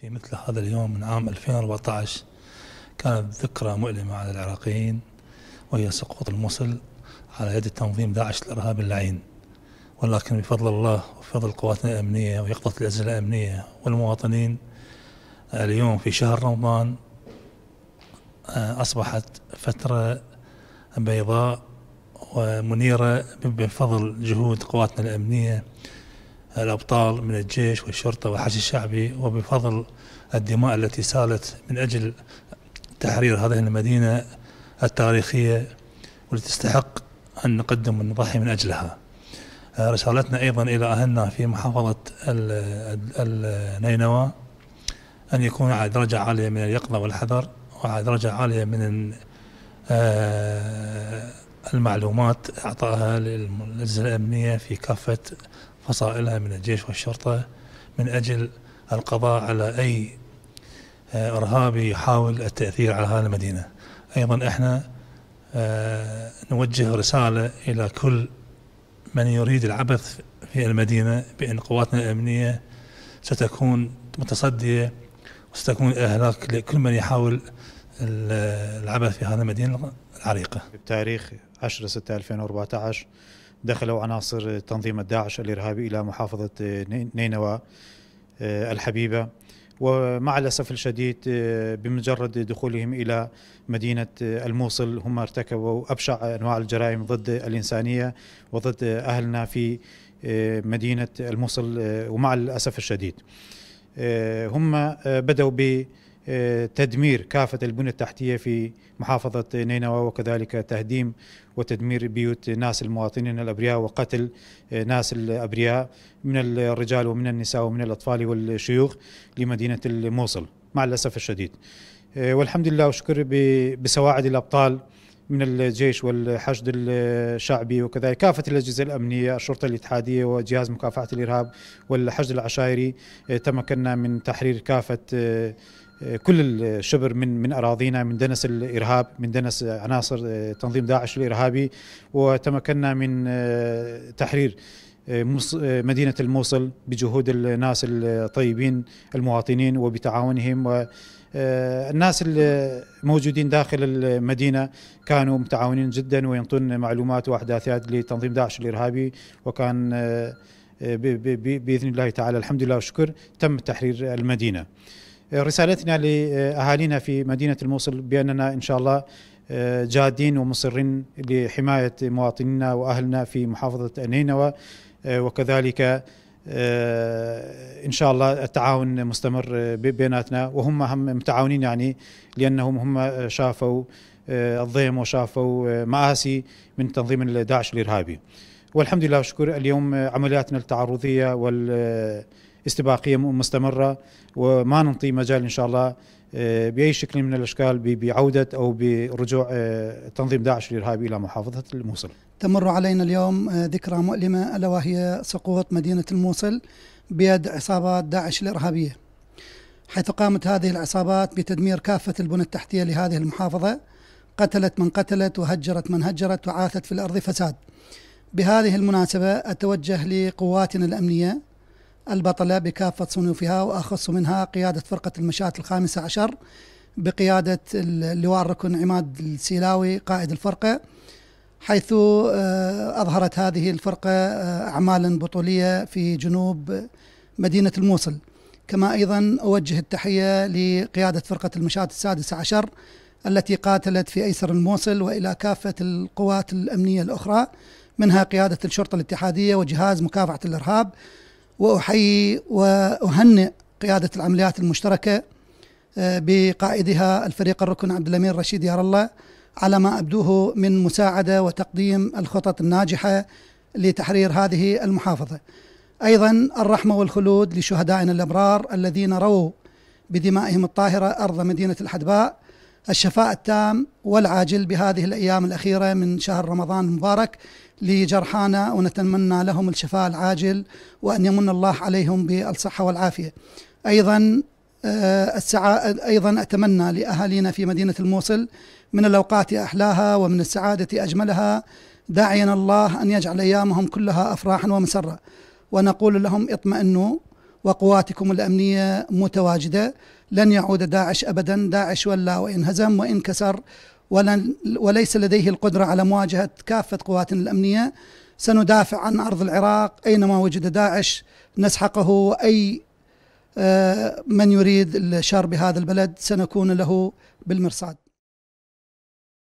في مثل هذا اليوم من عام 2014 كانت ذكرى مؤلمة على العراقيين وهي سقوط الموصل على يد تنظيم داعش الإرهابي اللعين ولكن بفضل الله وبفضل قواتنا الأمنية ويقظة الأجهزة الأمنية والمواطنين اليوم في شهر رمضان آه، أصبحت فترة بيضاء ومنيرة بفضل جهود قواتنا الأمنية الأبطال من الجيش والشرطة والحشد الشعبي وبفضل الدماء التي سالت من أجل تحرير هذه المدينة التاريخية والتي تستحق أن نقدم ونضحي من أجلها آه، رسالتنا أيضا إلى أهلنا في محافظة النينوى أن يكون على درجة عالية من اليقظة والحذر وعلى درجة عالية من آه، المعلومات إعطائها للأجهزة الأمنية في كافة فصائلها من الجيش والشرطة من أجل القضاء على أي آه، إرهابي يحاول التأثير على هذه المدينة أيضا إحنا آه، نوجه رسالة إلى كل من يريد العبث في المدينة بأن قواتنا الأمنية ستكون متصدية وستكون إهلاك لكل من يحاول العبث في هذه المدينة العريقة بتاريخ 10 6 2014 دخلوا عناصر تنظيم الداعش الإرهابي إلى محافظة نينوى آه، الحبيبة ومع الأسف الشديد آه، بمجرد دخولهم إلى مدينة آه، الموصل هم ارتكبوا أبشع أنواع الجرائم ضد الإنسانية وضد أهلنا في مدينة الموصل ومع الأسف الشديد هم بدأوا ب تدمير كافة البنى التحتية في محافظة نينوى وكذلك تهديم وتدمير بيوت ناس المواطنين الأبرياء وقتل آه، ناس الأبرياء من الرجال ومن النساء ومن الأطفال والشيوخ لمدينة الموصل مع الأسف الشديد آه، والحمد لله وشكر بسواعد الأبطال من الجيش والحشد الشعبي وكذلك كافة الأجهزة الأمنية الشرطة الاتحادية وجهاز مكافحة الإرهاب والحشد العشائري آه، تمكنا من تحرير كافة آه، آه، كل الشبر من من اراضينا من دنس الارهاب من دنس عناصر تنظيم داعش الارهابي وتمكنا من تحرير مدينة الموصل بجهود الناس الطيبين المواطنين وبتعاونهم و آه، الناس الموجودين داخل المدينة كانوا متعاونين جدا وينطون معلومات وأحداثات لتنظيم داعش الإرهابي وكان آه، بإذن الله تعالى الحمد لله والشكر تم تحرير المدينة آه، رسالتنا لأهالينا في مدينة الموصل بأننا إن شاء الله جادين ومصرين لحماية مواطنينا وأهلنا في محافظة النينوى آه، وكذلك آه، ان شاء الله التعاون مستمر بيناتنا وهم هم متعاونين يعني لانهم هم شافوا آه، الضيم وشافوا مآسي من تنظيم الداعش الارهابي والحمد لله شكر اليوم عملياتنا التعرضيه وال استباقيه مستمره وما نعطي مجال ان شاء الله آه، باي شكل من الاشكال بعوده او برجوع آه، تنظيم داعش الارهابي الى محافظه الموصل. تمر علينا اليوم آه، ذكرى مؤلمه الا وهي سقوط مدينه الموصل بيد عصابات داعش الارهابيه. حيث قامت هذه العصابات بتدمير كافه البنى التحتيه لهذه المحافظه، قتلت من قتلت وهجرت من هجرت وعاثت في الارض فساد. بهذه المناسبه اتوجه لقواتنا الامنيه البطلة بكافة صنوفها وأخص منها قيادة فرقة المشاة الخامسة عشر بقيادة اللواء الركن عماد السيلاوي قائد الفرقة حيث آه، أظهرت هذه الفرقة آه، أعمالا بطولية في جنوب مدينة الموصل كما أيضا أوجه التحية لقيادة فرقة المشاة السادسة عشر التي قاتلت في أيسر الموصل وإلى كافة القوات الأمنية الأخرى منها قيادة الشرطة الاتحادية وجهاز مكافحة الإرهاب واحيي واهنئ قياده العمليات المشتركه آه، بقائدها الفريق الركن عبد الامير رشيد يار الله على ما ابدوه من مساعده وتقديم الخطط الناجحه لتحرير هذه المحافظه. ايضا الرحمه والخلود لشهدائنا الابرار الذين رووا بدمائهم الطاهره ارض مدينه الحدباء الشفاء التام والعاجل بهذه الأيام الأخيرة من شهر رمضان المبارك لجرحانا ونتمنى لهم الشفاء العاجل وأن يمن الله عليهم بالصحة والعافية أيضا آه، السعا... أيضا أتمنى لأهالينا في مدينة الموصل من الأوقات أحلاها ومن السعادة أجملها داعيا الله أن يجعل أيامهم كلها أفراحا ومسرة ونقول لهم اطمئنوا وقواتكم الأمنية متواجدة لن يعود داعش أبدا داعش ولا وإن هزم وإن كسر ولن وليس لديه القدرة على مواجهة كافة قواتنا الأمنية سندافع عن أرض العراق أينما وجد داعش نسحقه أي آه، من يريد الشر بهذا البلد سنكون له بالمرصاد